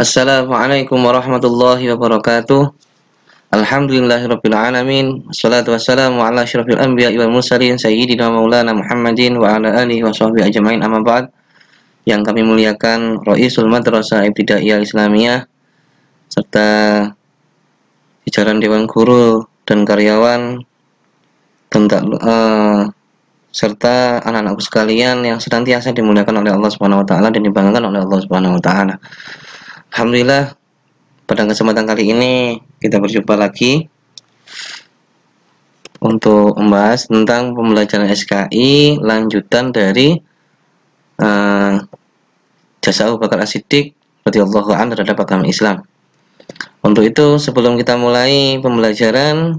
Assalamualaikum warahmatullahi wabarakatuh. Alhamdulillahirrabbilalamin Assalatu wassalamu ala syurafil anbiya wal mursalin Sayyidina maulana Muhammadin wa ala alihi wa sahbihi ajma'in amma ba'd Yang kami muliakan Ra'isul Madrasah Ibtidaiyah Islamiyah Serta Jajaran Dewan Guru dan karyawan Tentang uh, Serta anak-anakku sekalian yang senantiasa dimuliakan oleh Allah Subhanahu Wa Taala Dan dibanggakan oleh Allah Subhanahu Wa Taala Alhamdulillah pada kesempatan kali ini kita berjumpa lagi untuk membahas tentang pembelajaran SKI lanjutan dari uh, jasa Abu Bakar Asidik radhiyallahu anhu terhadap agama Islam. Untuk itu sebelum kita mulai pembelajaran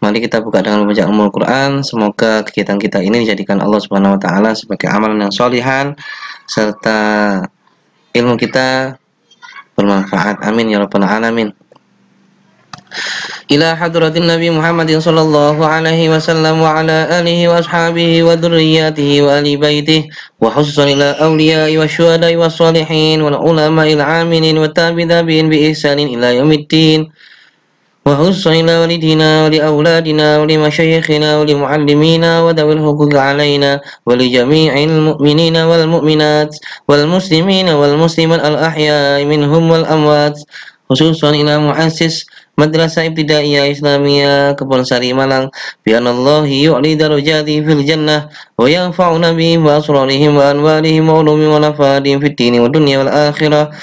mari kita buka dengan membaca Al-Qur'an. Semoga kegiatan kita ini dijadikan Allah Subhanahu wa taala sebagai amalan yang solihan serta ilmu kita bermanfaat amin ya rabbal alamin إلى حضرة النبي محمد صلى الله عليه وسلم وعلى آله وأصحابه وذرياته وآل بيته وحسن إلى أولياء والشهداء والصالحين والعلماء العاملين والتابعين بإحسان إلى يوم الدين وحصينا ولدنا ولأولادنا ولمشايخنا ولمعلمينا وذوي الحقوق علينا ولجميع المؤمنين والمؤمنات والمسلمين والمسلمات الأحياء منهم والأموات خصوصا إلى مؤسس Madrasah Ibtidaiyah Islamiyah Kebon Sari Malang Bianallah yu'li darujati fil jannah wa yanfa'una nabi wa asrarihim wa anwarihim wa ulumi wa nafadihim Fi dini wa dunia wal akhirah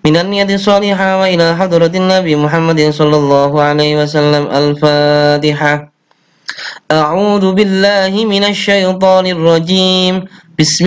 minan niyati salihah wa ila hadratin Nabi Muhammadin sallallahu alaihi wasallam al fatiha A'udhu billahi من الشيطان الرجيم بسم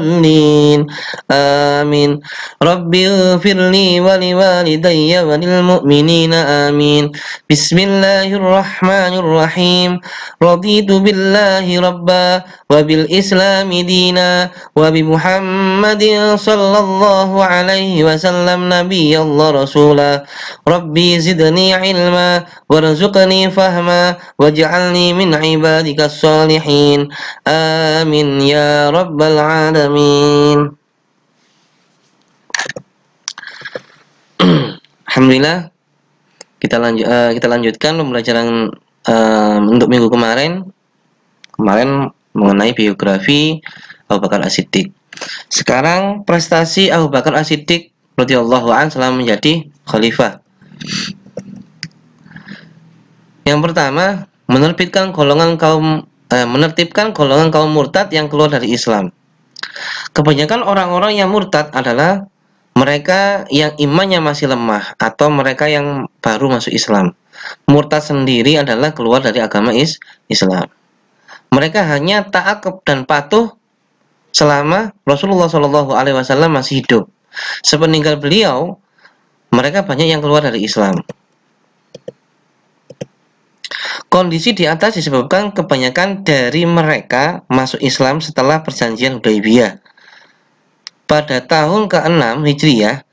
المصلين آمين رب اغفر لي ولوالدي وللمؤمنين آمين بسم الله الرحمن الرحيم رضيت بالله ربا وبالإسلام دينا وبمحمد صلى الله عليه وسلم نبي الله رسولا ربي زدني علما وارزقني فهما واجعلني من عبادك الصالحين آمين يا رب العالمين Alamin Alhamdulillah kita lanjut uh, eh, kita lanjutkan pembelajaran uh, untuk minggu kemarin kemarin mengenai biografi Abu Bakar As-Siddiq. Sekarang prestasi Abu Bakar As-Siddiq radhiyallahu an selama menjadi khalifah. Yang pertama, menerbitkan golongan kaum eh, menertibkan golongan kaum murtad yang keluar dari Islam. Kebanyakan orang-orang yang murtad adalah mereka yang imannya masih lemah atau mereka yang baru masuk Islam. Murtad sendiri adalah keluar dari agama is Islam. Mereka hanya taat dan patuh selama Rasulullah Shallallahu Alaihi Wasallam masih hidup. Sepeninggal beliau, mereka banyak yang keluar dari Islam. Kondisi di atas disebabkan kebanyakan dari mereka masuk Islam setelah perjanjian Hudaibiyah. Pada tahun ke-6 Hijriah,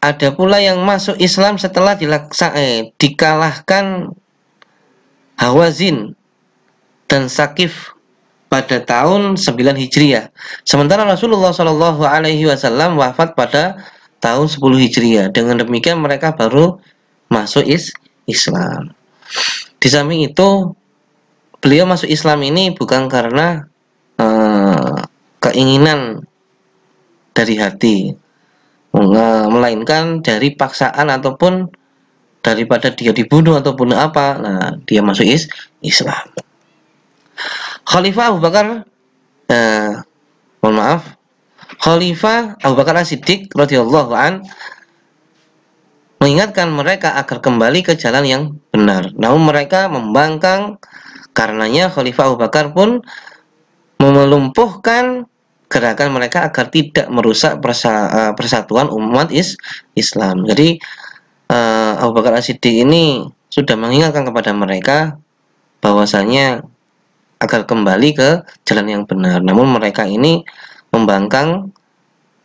ada pula yang masuk Islam setelah dilaksa, eh, dikalahkan Hawazin dan Sakif pada tahun 9 Hijriah. Sementara Rasulullah Shallallahu alaihi wasallam wafat pada tahun 10 Hijriah. Dengan demikian mereka baru masuk Islam. Di samping itu, beliau masuk Islam ini bukan karena uh, keinginan dari hati, eh, melainkan dari paksaan ataupun daripada dia dibunuh ataupun apa, nah dia masuk is Islam. Khalifah Abu Bakar, eh, mohon maaf, Khalifah Abu Bakar As Siddiq radhiyallahu mengingatkan mereka agar kembali ke jalan yang benar. Namun mereka membangkang, karenanya Khalifah Abu Bakar pun melumpuhkan gerakan mereka agar tidak merusak eh, persatuan umat is Islam. Jadi eh, Abu Bakar As-Siddiq ini sudah mengingatkan kepada mereka bahwasanya agar kembali ke jalan yang benar. Namun mereka ini membangkang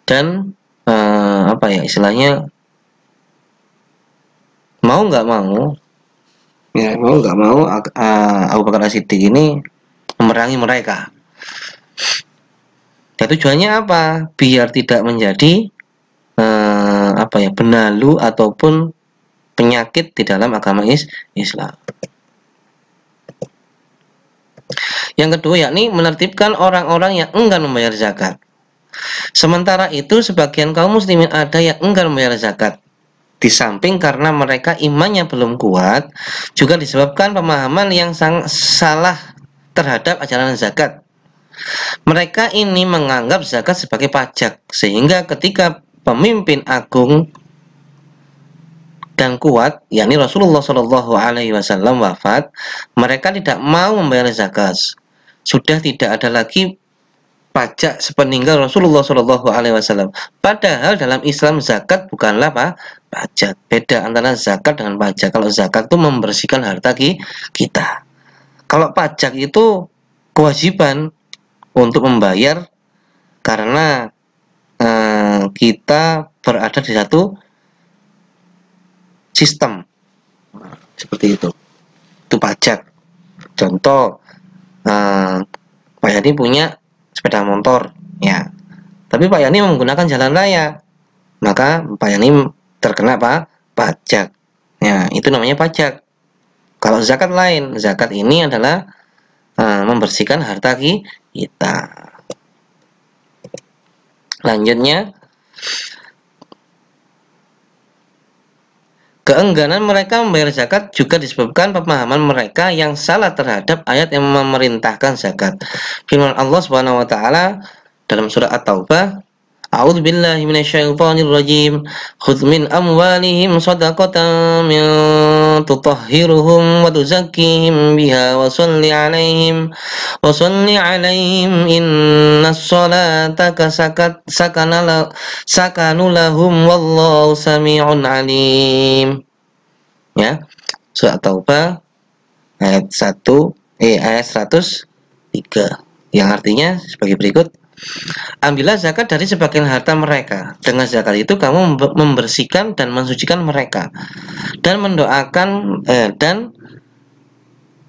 dan eh, apa ya istilahnya mau nggak mau ya mau nggak mau uh, Abu Bakar Siddiq ini memerangi mereka dan tujuannya apa biar tidak menjadi uh, apa ya benalu ataupun penyakit di dalam agama is Islam yang kedua yakni menertibkan orang-orang yang enggan membayar zakat Sementara itu, sebagian kaum muslimin ada yang enggan membayar zakat. Di samping karena mereka imannya belum kuat, juga disebabkan pemahaman yang sang salah terhadap ajaran zakat. Mereka ini menganggap zakat sebagai pajak, sehingga ketika pemimpin agung dan kuat, yakni Rasulullah Shallallahu Alaihi Wasallam wafat, mereka tidak mau membayar zakat. Sudah tidak ada lagi pajak sepeninggal Rasulullah Shallallahu Alaihi Wasallam. Padahal dalam Islam zakat bukanlah apa pajak. Beda antara zakat dengan pajak. Kalau zakat itu membersihkan harta kita. Kalau pajak itu kewajiban untuk membayar karena eh, kita berada di satu sistem seperti itu. Itu pajak. Contoh, eh, Pak Yani punya sepeda motor ya tapi Pak Yani menggunakan jalan raya maka Pak Yani terkena apa pajak ya itu namanya pajak kalau zakat lain zakat ini adalah uh, membersihkan harta kita lanjutnya Keengganan mereka membayar zakat juga disebabkan pemahaman mereka yang salah terhadap ayat yang memerintahkan zakat. Firman Allah Subhanahu wa taala dalam surah At-Taubah أعوذ بالله من الشيطان الرجيم خذ من أموالهم صدقة من تطهرهم وتزكيهم بها وصل عليهم وصل عليهم إن الصلاة سكن سكن لهم والله سميع ya surat Taubah ayat 1 eh ayat 103 yang artinya sebagai berikut Ambillah zakat dari sebagian harta mereka. Dengan zakat itu kamu membersihkan dan mensucikan mereka dan mendoakan eh, dan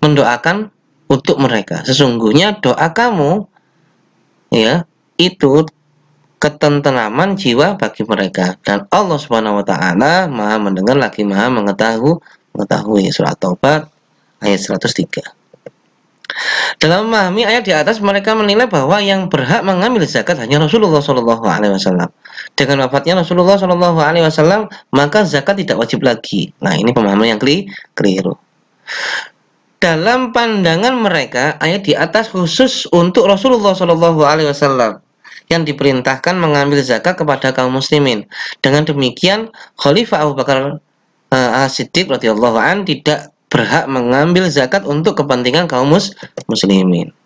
mendoakan untuk mereka. Sesungguhnya doa kamu ya itu ketentraman jiwa bagi mereka dan Allah Subhanahu wa taala Maha mendengar lagi Maha mengetahui mengetahui surat Taubah ayat 103. Dalam memahami ayat di atas, mereka menilai bahwa yang berhak mengambil zakat hanya Rasulullah Shallallahu Alaihi Wasallam. Dengan wafatnya Rasulullah Shallallahu Alaihi Wasallam, maka zakat tidak wajib lagi. Nah, ini pemahaman yang keliru. Dalam pandangan mereka, ayat di atas khusus untuk Rasulullah Shallallahu Alaihi Wasallam yang diperintahkan mengambil zakat kepada kaum muslimin. Dengan demikian, Khalifah Abu Bakar uh, As-Siddiq radhiyallahu an tidak berhak mengambil zakat untuk kepentingan kaum muslimin.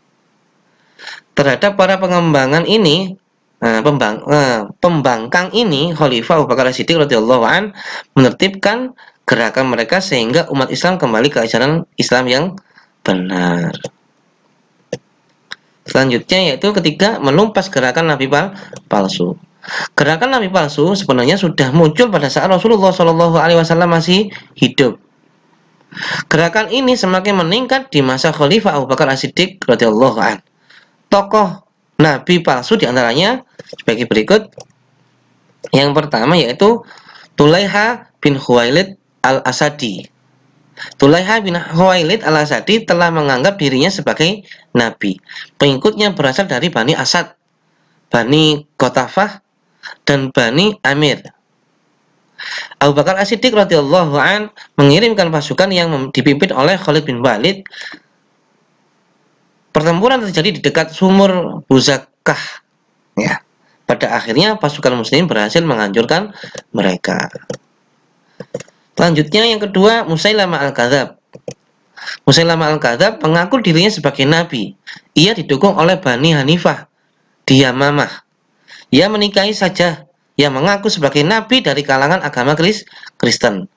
Terhadap para pengembangan ini, eh, pembang, eh, pembangkang ini Khalifah Abu Bakar Siddiq radhiyallahu an menertibkan gerakan mereka sehingga umat Islam kembali ke ajaran Islam yang benar. Selanjutnya yaitu ketika melumpas gerakan nabi pal palsu. Gerakan nabi palsu sebenarnya sudah muncul pada saat Rasulullah saw masih hidup. Gerakan ini semakin meningkat di masa Khalifah Abu Bakar As-Siddiq radhiyallahu an. Tokoh nabi palsu diantaranya sebagai berikut. Yang pertama yaitu Tulaiha bin Huwailid Al-Asadi. Tulaiha bin Huwailid Al-Asadi telah menganggap dirinya sebagai nabi. Pengikutnya berasal dari Bani Asad, Bani Kotafah dan Bani Amir. Abu Bakar As-Siddiq radhiyallahu an mengirimkan pasukan yang dipimpin oleh Khalid bin Walid. Pertempuran terjadi di dekat sumur Buzakah. Ya. Pada akhirnya pasukan muslim berhasil menghancurkan mereka. Selanjutnya yang kedua, Musailama Al-Kadzab. Musailama Al-Kadzab mengaku dirinya sebagai nabi. Ia didukung oleh Bani Hanifah di Yamamah. Ia menikahi saja yang mengaku sebagai nabi dari kalangan agama Kristen.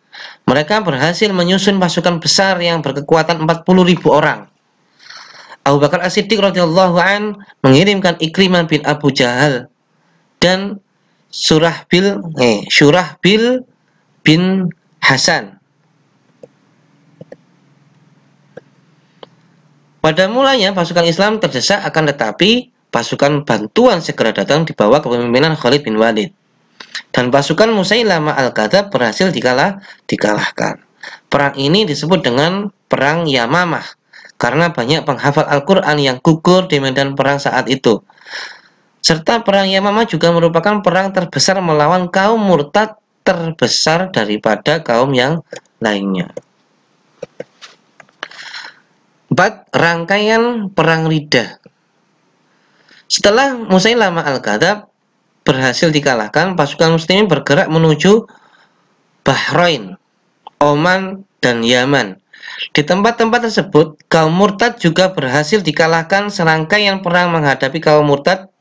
Mereka berhasil menyusun pasukan besar yang berkekuatan 40 ribu orang. Abu Bakar As-Siddiq radhiyallahu an mengirimkan Ikrimah bin Abu Jahal dan Surah bil eh, Surah bil bin Hasan. Pada mulanya pasukan Islam terdesak akan tetapi pasukan bantuan segera datang di bawah kepemimpinan Khalid bin Walid. Dan pasukan Musailama al ghadab berhasil dikalah, dikalahkan. Perang ini disebut dengan Perang Yamamah karena banyak penghafal Al-Quran yang gugur di medan perang saat itu. Serta Perang Yamamah juga merupakan perang terbesar melawan kaum murtad terbesar daripada kaum yang lainnya. Empat Rangkaian Perang Ridah Setelah Musailama al ghadab berhasil dikalahkan, pasukan muslimin bergerak menuju Bahrain, Oman, dan Yaman. Di tempat-tempat tersebut, kaum murtad juga berhasil dikalahkan serangkaian perang menghadapi kaum murtad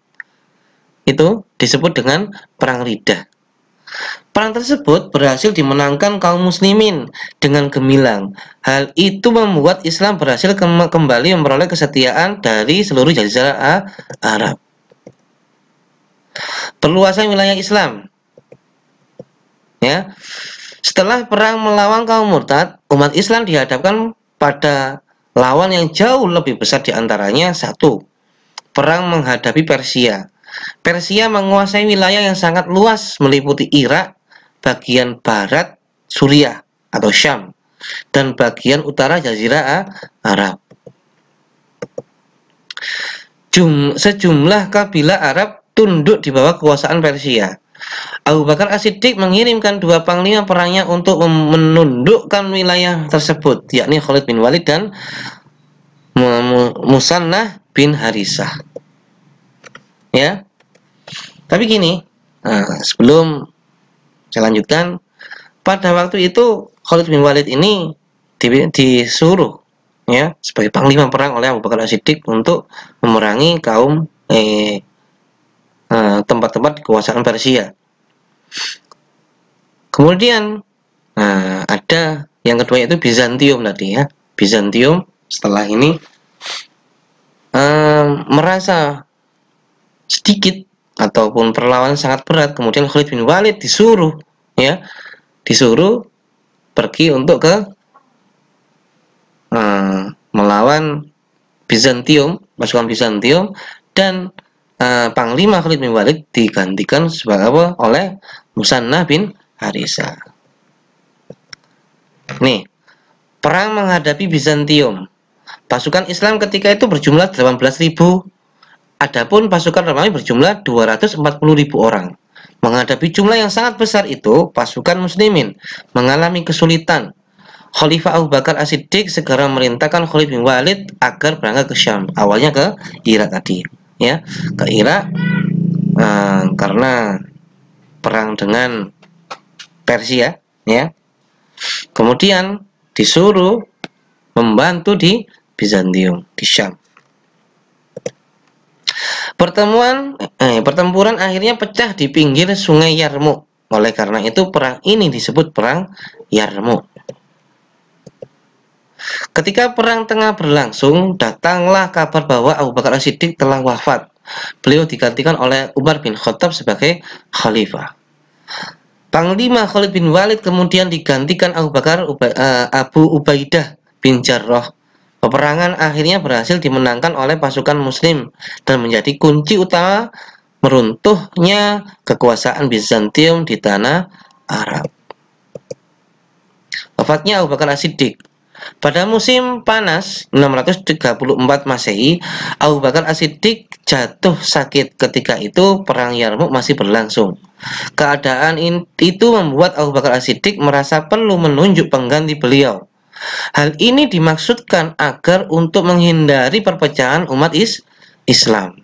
itu disebut dengan perang Ridha. Perang tersebut berhasil dimenangkan kaum muslimin dengan gemilang. Hal itu membuat Islam berhasil kembali memperoleh kesetiaan dari seluruh jazirah Arab. Perluasan wilayah Islam. Ya. Setelah perang melawan kaum murtad, umat Islam dihadapkan pada lawan yang jauh lebih besar diantaranya satu, perang menghadapi Persia. Persia menguasai wilayah yang sangat luas meliputi Irak, bagian barat Suriah atau Syam, dan bagian utara Jazirah Arab. Jum, sejumlah kabilah Arab tunduk di bawah kekuasaan Persia. Abu Bakar As-Siddiq mengirimkan dua panglima perangnya untuk menundukkan wilayah tersebut, yakni Khalid bin Walid dan Musannah bin Harisah. Ya. Tapi gini, nah, sebelum saya lanjutkan, pada waktu itu Khalid bin Walid ini disuruh ya sebagai panglima perang oleh Abu Bakar As-Siddiq untuk memerangi kaum eh, Eh, tempat-tempat kekuasaan Persia. Kemudian nah, ada yang kedua yaitu Bizantium tadi ya. Bizantium setelah ini eh, merasa sedikit ataupun perlawanan sangat berat, kemudian Khalid bin Walid disuruh ya, disuruh pergi untuk ke melawan Bizantium, pasukan Bizantium dan Eh, Panglima Khalid bin Walid digantikan sebagai apa? oleh Musanna bin Harisa. Nih, perang menghadapi Bizantium. Pasukan Islam ketika itu berjumlah 18.000. Adapun pasukan Romawi berjumlah 240.000 orang. Menghadapi jumlah yang sangat besar itu, pasukan muslimin mengalami kesulitan. Khalifah Abu Bakar As-Siddiq segera merintahkan Khalid bin Walid agar berangkat ke Syam, awalnya ke Irak tadi ya ke Irak eh, karena perang dengan Persia ya kemudian disuruh membantu di Bizantium di Syam pertemuan eh, pertempuran akhirnya pecah di pinggir sungai Yarmuk oleh karena itu perang ini disebut perang Yarmuk Ketika perang tengah berlangsung, datanglah kabar bahwa Abu Bakar As-Siddiq telah wafat. Beliau digantikan oleh Umar bin Khattab sebagai khalifah. Panglima Khalid bin Walid kemudian digantikan Abu Bakar eh, Abu Ubaidah bin Jarrah. Peperangan akhirnya berhasil dimenangkan oleh pasukan muslim dan menjadi kunci utama meruntuhnya kekuasaan Bizantium di tanah Arab. Wafatnya Abu Bakar As-Siddiq pada musim panas 634 Masehi, Abu Bakar Asidik jatuh sakit. Ketika itu perang Yarmuk masih berlangsung. Keadaan itu membuat Abu Bakar Asidik merasa perlu menunjuk pengganti beliau. Hal ini dimaksudkan agar untuk menghindari perpecahan umat is Islam.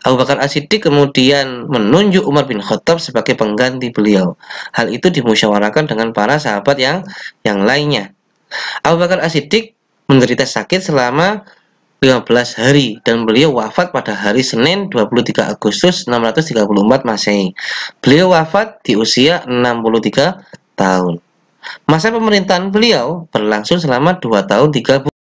Abu Bakar As-Siddiq kemudian menunjuk Umar bin Khattab sebagai pengganti beliau. Hal itu dimusyawarakan dengan para sahabat yang yang lainnya. Abu Bakar As-Siddiq menderita sakit selama 15 hari dan beliau wafat pada hari Senin 23 Agustus 634 Masehi. Beliau wafat di usia 63 tahun. Masa pemerintahan beliau berlangsung selama 2 tahun 3 bulan.